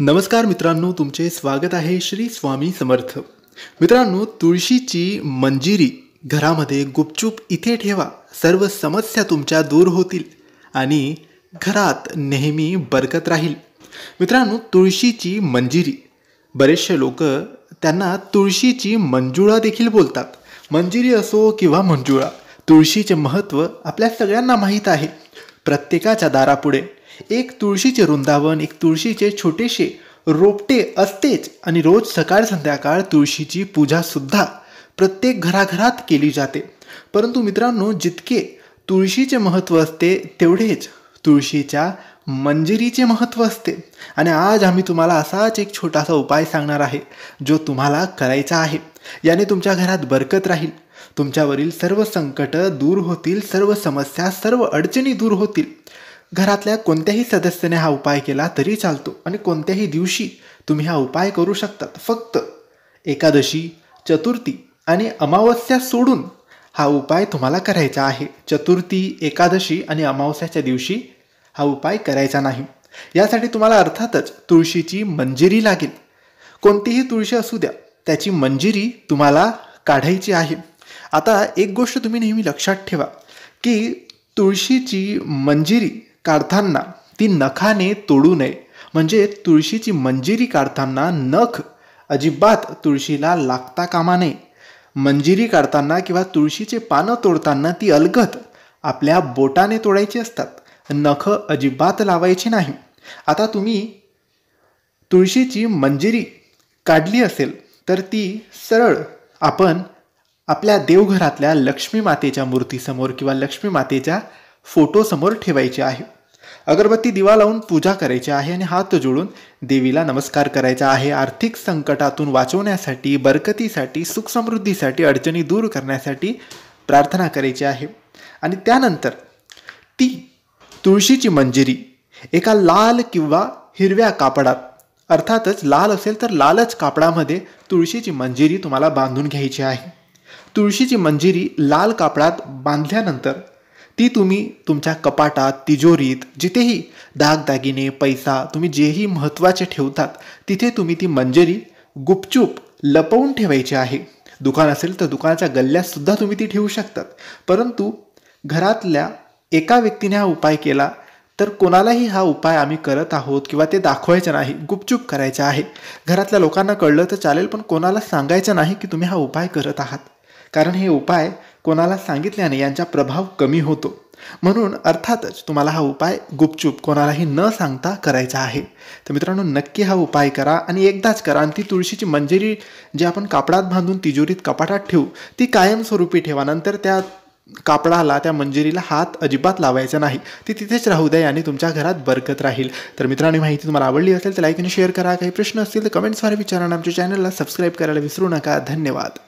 नमस्कार मित्रांनो तुमचे स्वागत आहे श्री स्वामी समर्थ मित्रांनो तुळशीची मंजिरी घरामध्ये गुपचूप इथे ठेवा सर्व समस्या तुमच्या दूर होतील आणि घरात नेहमी बरकत राहील मित्रांनो तुळशीची मंजिरी बरेचसे लोक त्यांना तुळशीची मंजुळा देखील बोलतात मंजिरी असो किंवा मंजुळा तुळशीचे महत्त्व आपल्या सगळ्यांना माहीत आहे प्रत्येकाच्या दारापुढे एक तुळशीचे वृंदावन एक तुळशीचे छोटेसे रोपटे असतेच आणि रोज सकाळ संध्याकाळ तुळशीची पूजासुद्धा प्रत्येक घराघरात केली जाते परंतु मित्रांनो जितके तुळशीचे महत्त्व असते तेवढेच तुळशीच्या मंजिरीचे महत्त्व असते आणि आज आम्ही तुम्हाला असाच एक छोटासा उपाय सांगणार आहे जो तुम्हाला करायचा आहे याने तुमच्या घरात बरकत राहील तुमच्यावरील सर्व संकट दूर होतील सर्व समस्या सर्व अडचणी दूर होतील घरातल्या कोणत्याही सदस्याने हा उपाय केला तरी चालतो आणि कोणत्याही दिवशी तुम्ही हा उपाय करू शकतात फक्त एकादशी चतुर्थी आणि अमावस्या सोडून हा उपाय तुम्हाला करायचा आहे चतुर्थी एकादशी आणि अमावस्याच्या दिवशी हा उपाय करायचा नाही यासाठी तुम्हाला अर्थातच तुळशीची मंजिरी लागेल कोणतीही तुळशी असू द्या त्याची मंजिरी तुम्हाला काढायची आहे आता एक गोष्ट तुम्ही नेहमी लक्षात ठेवा की तुळशीची मंजिरी काढताना ती नखाने तोडू नये म्हणजे तुळशीची मंजिरी काढताना नख अजिबात तुळशीला लागता कामा नये मंजिरी काढताना किंवा तुळशीचे पानं तोडताना ती अलगत आपल्या बोटाने तोडायची असतात नख अजिबात लावायची नाही आता तुम्ही तुळशीची मंजिरी काढली असेल तर ती सरळ आपण आपल्या देवघरातल्या लक्ष्मी मातेच्या मूर्तीसमोर किंवा लक्ष्मी मातेच्या फोटोसमोर ठेवायची आहे अगरबत्ती दिवा लावून पूजा करायची आहे आणि हात जोडून देवीला नमस्कार करायचा आहे आर्थिक संकटातून वाचवण्यासाठी बरकतीसाठी सुखसमृद्धीसाठी अडचणी दूर करण्यासाठी प्रार्थना करायची आहे आणि त्यानंतर ती तुळशीची मंजिरी एका लाल किंवा हिरव्या कापडात अर्थातच लाल असेल तर लालच कापडामध्ये तुळशीची मंजिरी तुम्हाला बांधून घ्यायची आहे तुळशीची मंजिरी लाल कापडात बांधल्यानंतर ती तुम्ही तुमच्या कपाटात तिजोरीत जिथेही दागदागिने पैसा तुम्ही जेही महत्त्वाचे ठेवतात तिथे तुम्ही ती मंजिरी गुपचूप लपवून ठेवायची आहे दुकान असेल तर दुकानाच्या गल्ल्यातसुद्धा तुम्ही ती ठेवू शकतात परंतु घरातल्या एका व्यक्तीने हा उपाय केला तर कोणालाही हा उपाय आम्ही करत आहोत किंवा ते दाखवायचं नाही गुपचूप करायचं आहे घरातल्या लोकांना कळलं तर चालेल पण कोणाला सांगायचं नाही की तुम्ही हा उपाय करत आहात कारण हे उपाय कोणाला सांगितल्याने यांचा प्रभाव कमी होतो म्हणून अर्थातच तुम्हाला हा उपाय गुपचूप कोणालाही न सांगता करायचा आहे तर मित्रांनो नक्की हा उपाय करा आणि एकदाच करा आणि ती तुळशीची मंजिरी जी आपण कापडात बांधून तिजोरीत कपाटात ठेवू ती कायमस्वरूपी ठेवा नंतर त्या कापडाला त्या मंजिरीला हात अजिबात लावायचा नाही ती तिथेच राहू द्या आणि तुमच्या घरात बरकत राहील तर मित्रांनी माहिती तुम्हाला आवडली असेल तर लाईक आणि शेअर करा काही प्रश्न असतील तर कमेंट्सद्वारे विचारा आमच्या चॅनलला सबस्क्राईब करायला विसरू नका धन्यवाद